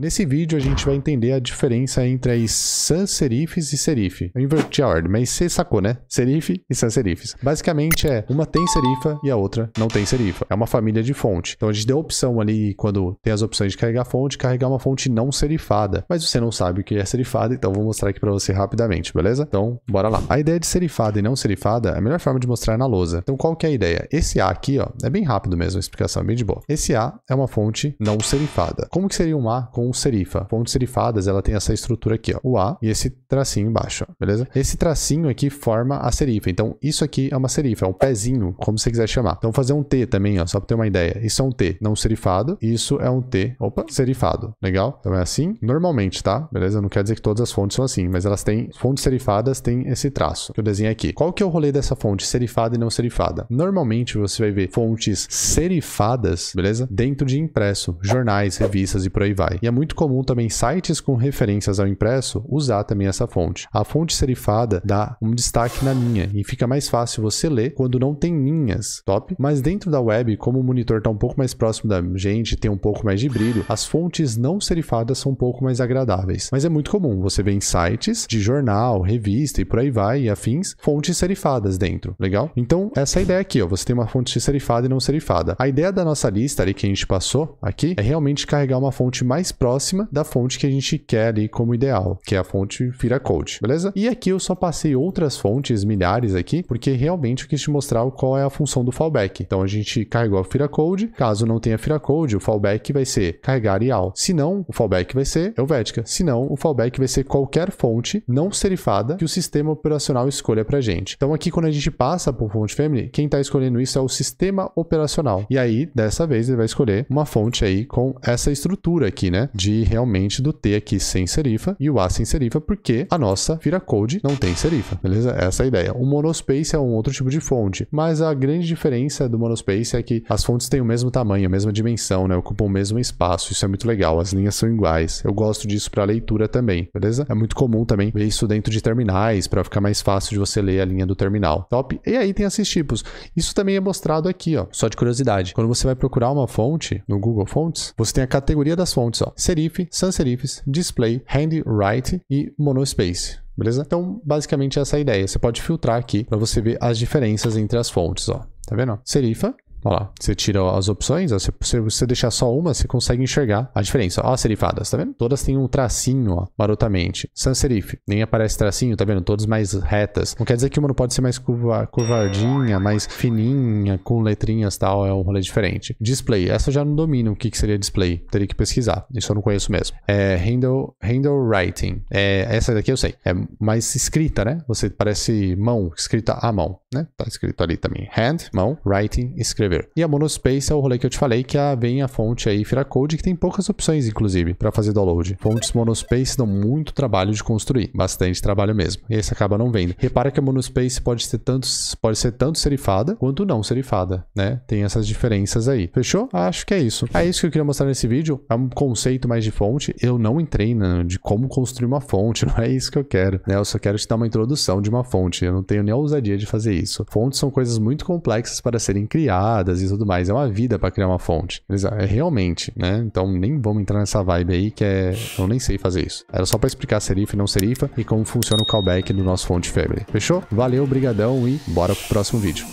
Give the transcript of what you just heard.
Nesse vídeo a gente vai entender a diferença entre as sans serifs e serif. Eu inverti a ordem, mas você sacou, né? Serif e sans serifs. Basicamente é, uma tem serifa e a outra não tem serifa. É uma família de fonte. Então a gente deu a opção ali, quando tem as opções de carregar fonte, carregar uma fonte não serifada. Mas você não sabe o que é serifada, então vou mostrar aqui para você rapidamente, beleza? Então, bora lá. A ideia de serifada e não serifada é a melhor forma de mostrar na lousa. Então qual que é a ideia? Esse A aqui, ó, é bem rápido mesmo a explicação, é bem de boa. Esse A é uma fonte não serifada. Como que seria um A com serifa. Fontes serifadas, ela tem essa estrutura aqui, ó. O A e esse tracinho embaixo, ó, beleza? Esse tracinho aqui forma a serifa. Então, isso aqui é uma serifa, é um pezinho, como você quiser chamar. Então, fazer um T também, ó, só pra ter uma ideia. Isso é um T não serifado. Isso é um T, opa, serifado. Legal? Então, é assim, normalmente, tá? Beleza? Não quer dizer que todas as fontes são assim, mas elas têm, fontes serifadas têm esse traço que eu desenho aqui. Qual que é o rolê dessa fonte, serifada e não serifada? Normalmente, você vai ver fontes serifadas, beleza? Dentro de impresso, jornais, revistas e por aí vai. E é muito comum também sites com referências ao impresso usar também essa fonte. A fonte serifada dá um destaque na linha e fica mais fácil você ler quando não tem linhas, top? Mas dentro da web, como o monitor está um pouco mais próximo da gente, tem um pouco mais de brilho, as fontes não serifadas são um pouco mais agradáveis. Mas é muito comum, você vê em sites de jornal, revista e por aí vai e afins, fontes serifadas dentro, legal? Então, essa ideia aqui, ó, você tem uma fonte serifada e não serifada. A ideia da nossa lista ali que a gente passou aqui é realmente carregar uma fonte mais próxima da fonte que a gente quer ali como ideal, que é a fonte Fira Code, beleza? E aqui eu só passei outras fontes, milhares aqui, porque realmente eu quis te mostrar qual é a função do fallback. Então a gente carregou a Fira Code, caso não tenha Fira Code, o fallback vai ser carregar IAL. Se não, o fallback vai ser Helvética. Se não, o fallback vai ser qualquer fonte não serifada que o sistema operacional escolha pra gente. Então aqui quando a gente passa por fonte family, quem tá escolhendo isso é o sistema operacional. E aí, dessa vez, ele vai escolher uma fonte aí com essa estrutura aqui, né? De realmente do T aqui sem serifa e o A sem serifa, porque a nossa Vira Code não tem serifa, beleza? Essa é a ideia. O monospace é um outro tipo de fonte, mas a grande diferença do monospace é que as fontes têm o mesmo tamanho, a mesma dimensão, né? Ocupam o mesmo espaço, isso é muito legal, as linhas são iguais. Eu gosto disso para leitura também, beleza? É muito comum também ver isso dentro de terminais, para ficar mais fácil de você ler a linha do terminal. Top? E aí tem esses tipos. Isso também é mostrado aqui, ó, só de curiosidade. Quando você vai procurar uma fonte no Google Fonts, você tem a categoria das fontes, ó serif, sans serifs, display, handwrite e monospace. Beleza? Então, basicamente essa é a ideia. Você pode filtrar aqui para você ver as diferenças entre as fontes, ó. Tá vendo? Serifa, Olha lá, você tira as opções, ó, se você deixar só uma, você consegue enxergar a diferença. Olha as serifadas, tá vendo? Todas têm um tracinho, ó, marotamente. Sans serif, nem aparece tracinho, tá vendo? Todas mais retas. Não quer dizer que uma não pode ser mais curva, curvadinha, mais fininha, com letrinhas e tal, é um rolê diferente. Display, essa eu já não domino o que, que seria display, teria que pesquisar, isso eu não conheço mesmo. É, handle, handle writing, é, essa daqui eu sei, é mais escrita, né? Você parece mão, escrita à mão, né? Tá escrito ali também. Hand, mão, writing, escrever escrever. E a Monospace é o rolê que eu te falei, que é vem a fonte aí Firacode, que tem poucas opções, inclusive, para fazer download. Fontes Monospace dão muito trabalho de construir, bastante trabalho mesmo. E esse acaba não vendo. Repara que a Monospace pode ser tanto, pode ser tanto serifada quanto não serifada, né? Tem essas diferenças aí. Fechou? Acho que é isso. É isso que eu queria mostrar nesse vídeo. É um conceito mais de fonte. Eu não entrei na, de como construir uma fonte, não é isso que eu quero. Né? Eu só quero te dar uma introdução de uma fonte. Eu não tenho nem a ousadia de fazer isso. Fontes são coisas muito complexas para serem criadas e tudo mais. É uma vida para criar uma fonte. É realmente, né? Então nem vamos entrar nessa vibe aí que é. Eu nem sei fazer isso. Era só para explicar serifa e não serifa e como funciona o callback do nosso fonte family. Fechou? Valeu, brigadão e bora pro próximo vídeo.